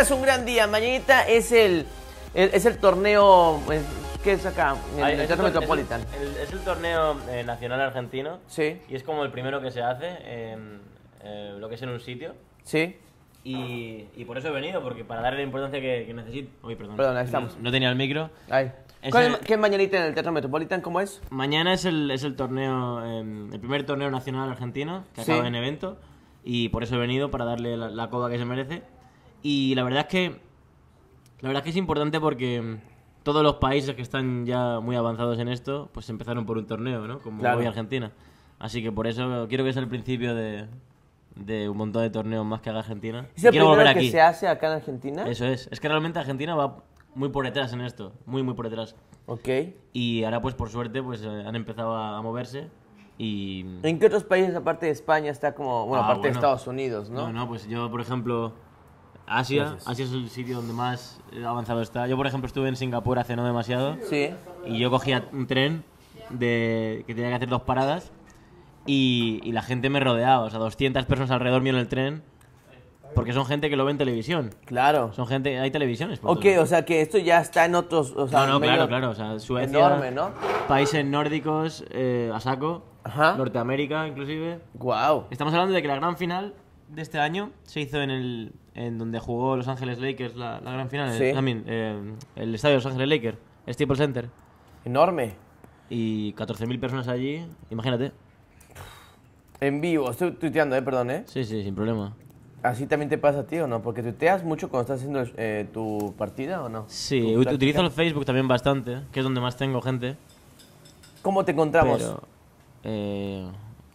es un gran día. Mañanita es el, es el torneo. Pues, ¿Qué es acá? el, Teatro Metropolitan. Es el, torneo eh, nacional argentino. Sí. Y es como el primero que se hace, eh, lo que es en un sitio. Sí. Y, por eso he venido, porque para darle la importancia que, necesito. Uy, perdón. estamos. No, tenía el micro. Ahí. ¿Qué es mañanita en el Teatro Metropolitan? ¿Cómo es? Mañana es el, es el torneo, em, el primer torneo nacional argentino que acaba en evento. Y por eso he venido, para darle la, coda que se merece. Y la verdad es que. La verdad es que es importante porque todos los países que están ya muy avanzados en esto, pues empezaron por un torneo, ¿no? Como claro. hoy Argentina. Así que por eso quiero que sea el principio de, de un montón de torneos más que haga Argentina. ¿Es el quiero volver aquí. que se hace acá en Argentina? Eso es. Es que realmente Argentina va muy por detrás en esto. Muy, muy por detrás. Ok. Y ahora, pues por suerte, pues eh, han empezado a, moverse. Y... ¿En qué otros países, aparte de España, está como... Bueno, ah, aparte de Estados Unidos, ¿no? No, no, pues yo, por ejemplo... Asia, Asia es el sitio donde más eh, avanzado está. Yo, por ejemplo, estuve en Singapur hace no demasiado. Sí. Y yo cogía un tren de, que tenía que hacer dos paradas y, la gente me rodeaba. O sea, 200 personas alrededor mío en el tren. Porque son gente que lo ve en televisión. Claro. Son gente, hay televisiones. Por ok, o sea que esto ya está en otros. no, no, claro, claro. O sea, Suecia. Enorme, ¿no? Países nórdicos, eh, Norteamérica, inclusive. Wow. Estamos hablando de que la gran final de este año se hizo en el en donde jugó Los Ángeles Lakers la, gran final, eh, el estadio de Los Ángeles Lakers, Staples Center. Enorme. Y 14.000 personas allí, imagínate. En vivo, estoy tuiteando, eh, perdón, ¿eh? Sí, sí, sin problema. ¿Así también te pasa tío, ti o no? Porque tuiteas mucho cuando estás haciendo eh, tu partida o no? Sí, utilizo el Facebook también bastante, que es donde más tengo gente. ¿Cómo te encontramos? eh,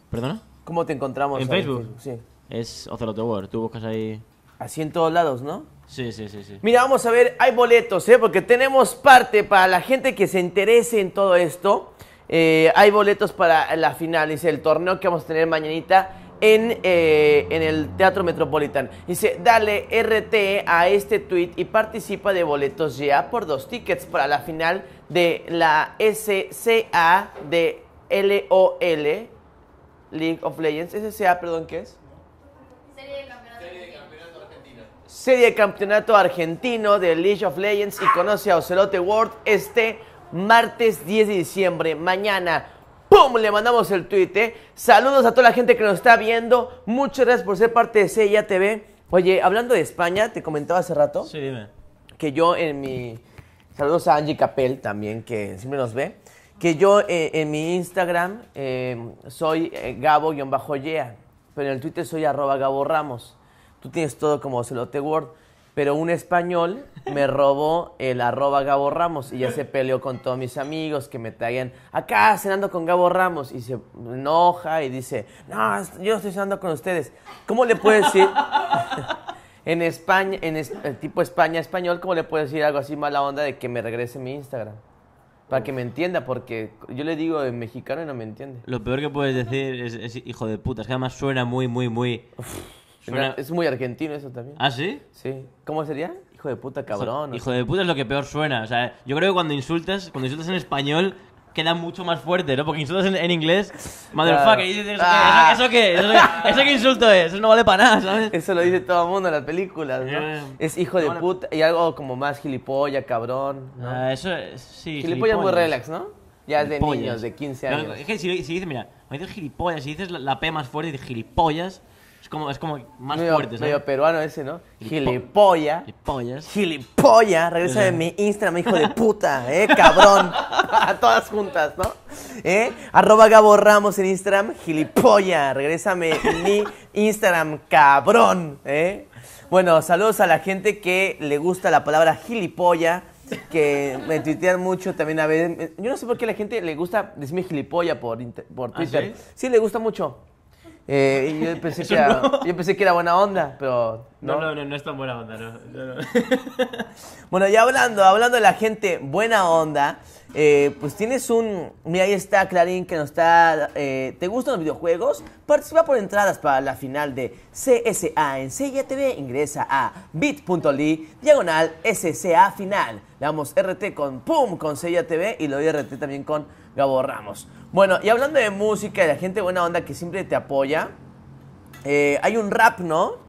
¿Perdona? ¿Cómo te encontramos? ¿En Facebook? Sí es Ocelote World. Tú buscas ahí. Así en todos lados, ¿no? Sí, sí, sí, sí. Mira, vamos a ver, hay boletos, ¿eh? Porque tenemos parte para la gente que se interese en todo esto. Eh, hay boletos para la final, dice el torneo que vamos a tener mañanita en, eh, el Teatro Metropolitan. Dice, dale RT a este tweet y participa de boletos ya por dos tickets para la final de la SCA de LOL, League of Legends. SCA, perdón, ¿qué es? Serie de Campeonato Argentino de League of Legends y conoce a Ocelote World este martes 10 de diciembre, mañana. ¡Pum! Le mandamos el tweet. ¿eh? Saludos a toda la gente que nos está viendo. Muchas gracias por ser parte de CIA TV. Oye, hablando de España, te comentaba hace rato. Sí, dime. Que yo en mi. Saludos a Angie Capel también, que siempre nos ve. Que yo eh, en mi Instagram eh, soy Gabo-Yea. Pero en el Twitter soy arroba Gabo Ramos tú tienes todo como Celote Word. Pero un español me robó el arroba Gabo Ramos y ya se peleó con todos mis amigos que me traían acá cenando con Gabo Ramos y se enoja y dice, no, yo no estoy cenando con ustedes. ¿Cómo le puedes decir en España, en el eh, tipo España español, cómo le puedes decir algo así mala onda de que me regrese mi Instagram? Para que me entienda, porque yo le digo en mexicano y no me entiende. Lo peor que puedes decir es, hijo de puta, es que además suena muy, muy, muy... Es muy argentino eso también. ¿Ah, sí? Sí. ¿Cómo sería? Hijo de puta, cabrón. hijo de puta es lo que peor suena. O sea, yo creo que cuando insultas, cuando insultas en español, queda mucho más fuerte, ¿no? Porque insultas en, inglés, motherfucker, y dices, ah. ¿eso, qué? ¿Eso, qué? insulto es? Eso no vale para nada, ¿sabes? Eso lo dice todo el mundo en las películas, ¿no? Eh. es hijo de puta, y algo como más gilipollas, cabrón, ¿no? Ah, eso es, sí, gilipollas. muy relax, ¿no? Ya es de niños, de 15 años. es que si, dices, mira, me dices gilipollas, si dices la, la P más fuerte, dices gilipollas es como, es como más fuerte, Medio peruano ese, ¿no? Gilipolla. Gilipollas. Gilipolla. Regresa de mi Instagram, hijo de puta, ¿eh? Cabrón. Todas juntas, ¿no? ¿Eh? Arroba Gabo Ramos en Instagram. Gilipolla. Regrésame mi Instagram, cabrón. ¿Eh? Bueno, saludos a la gente que le gusta la palabra gilipolla que me tuitean mucho también a veces. Yo no sé por qué a la gente le gusta decirme gilipolla por, por ¿Ah, Twitter. sí? le gusta mucho. Eh, yo pensé, que era, yo que era buena onda, pero... No, no, no, no, es tan buena onda, no. bueno, ya hablando, hablando de la gente buena onda, eh, pues tienes un... Mira, ahí está Clarín que nos está... Eh, ¿Te gustan los videojuegos? Participa por entradas para la final de CSA en Sella TV. Ingresa a bit.ly diagonal SCA final. Le damos RT con PUM con Sella TV y lo doy RT también con Gabo Ramos. Bueno, y hablando de música y la gente buena onda que siempre te apoya, eh, hay un rap, ¿no?